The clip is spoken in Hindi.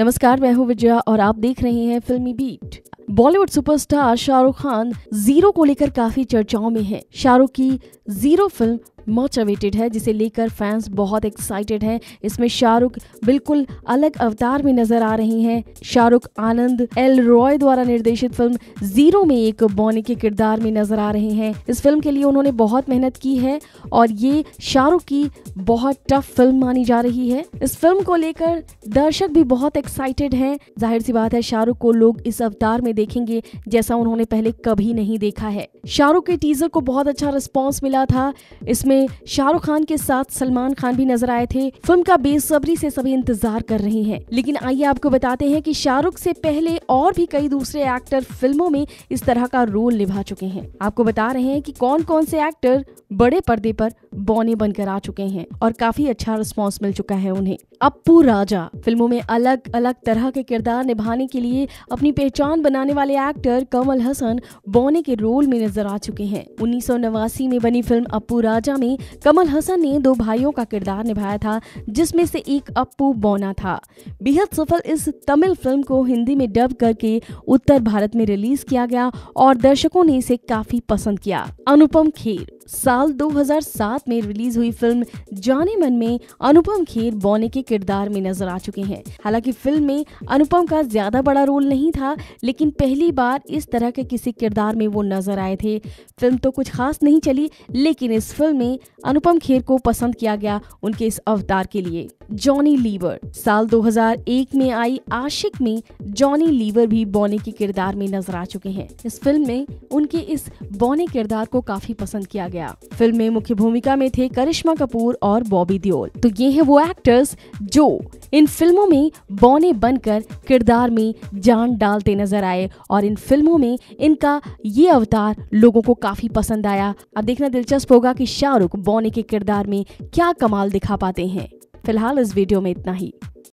नमस्कार मैं हूं विजया और आप देख रहे हैं Filmibeat Bollywood superstar Shahrukh Khan Zero को लेकर काफी चर्चाओं में है शाहरुख की जीरो फिल्म मच अवेटेड है जिसे लेकर फैंस बहुत एक्साइटेड हैं इसमें शाहरुख बिल्कुल अलग अवतार में नजर आ रही हैं शाहरुख आनंद एल रॉय द्वारा निर्देशित फिल्म जीरो में एक बोने के किरदार में नजर आ रहे हैं इस फिल्म के लिए उन्होंने बहुत मेहनत की है और ये शाहरुख की बहुत टफ फिल्म मानी जा रही है इस फिल्म को लेकर दर्शक भी बहुत एक्साइटेड हैं जाहिर सी बात है शाहरुख को लोग इस अवतार में देखेंगे जैसा उन्होंने पहले कभी नहीं देखा है शाहरुख के टीजर को बहुत अच्छा रिस्पॉन्स मिला था इसमें में शाहरुख खान के साथ सलमान खान भी नजर आए थे फिल्म का बेसब्री से सभी इंतजार कर रहे हैं लेकिन आइए आपको बताते हैं कि शाहरुख से पहले और भी कई दूसरे एक्टर फिल्मों में इस तरह का रोल निभा चुके हैं आपको बता रहे हैं कि कौन कौन से एक्टर बड़े पर्दे पर बौने बनकर आ चुके हैं और काफी अच्छा रिस्पॉन्स मिल चुका है उन्हें अपू राजा फिल्मों में अलग अलग तरह के किरदार निभाने के लिए अपनी पहचान बनाने वाले एक्टर कमल हसन बौने के रोल में नजर आ चुके हैं उन्नीस में बनी फिल्म अपू राजा में में कमल हसन ने दो भाइयों का किरदार निभाया था जिसमें से एक अप्पू बोना था बेहद सफल इस तमिल फिल्म को हिंदी में डब करके उत्तर भारत में रिलीज किया गया और दर्शकों ने इसे काफी पसंद किया अनुपम खेर साल 2007 में रिलीज हुई फिल्म जाने मन में अनुपम खेर बौने के किरदार में नजर आ चुके हैं हालांकि फिल्म में अनुपम का ज्यादा बड़ा रोल नहीं था लेकिन पहली बार इस तरह के किसी किरदार में वो नजर आए थे फिल्म तो कुछ खास नहीं चली लेकिन इस फिल्म में अनुपम खेर को पसंद किया गया उनके इस अवतार के लिए जॉनी लीवर साल 2001 में आई आशिक में जॉनी लीवर भी बौने के किरदार में नजर आ चुके हैं इस फिल्म में उनके इस बौने किरदार को काफी पसंद किया गया गया फिल्म में मुख्य भूमिका में थे करिश्मा कपूर और बॉबी दियोल तो ये है वो एक्टर्स जो इन फिल्मों में बौने बनकर किरदार में जान डालते नजर आए और इन फिल्मों में इनका ये अवतार लोगों को काफी पसंद आया अब देखना दिलचस्प होगा कि शाहरुख बौने के किरदार में क्या कमाल दिखा पाते हैं फिलहाल इस वीडियो में इतना ही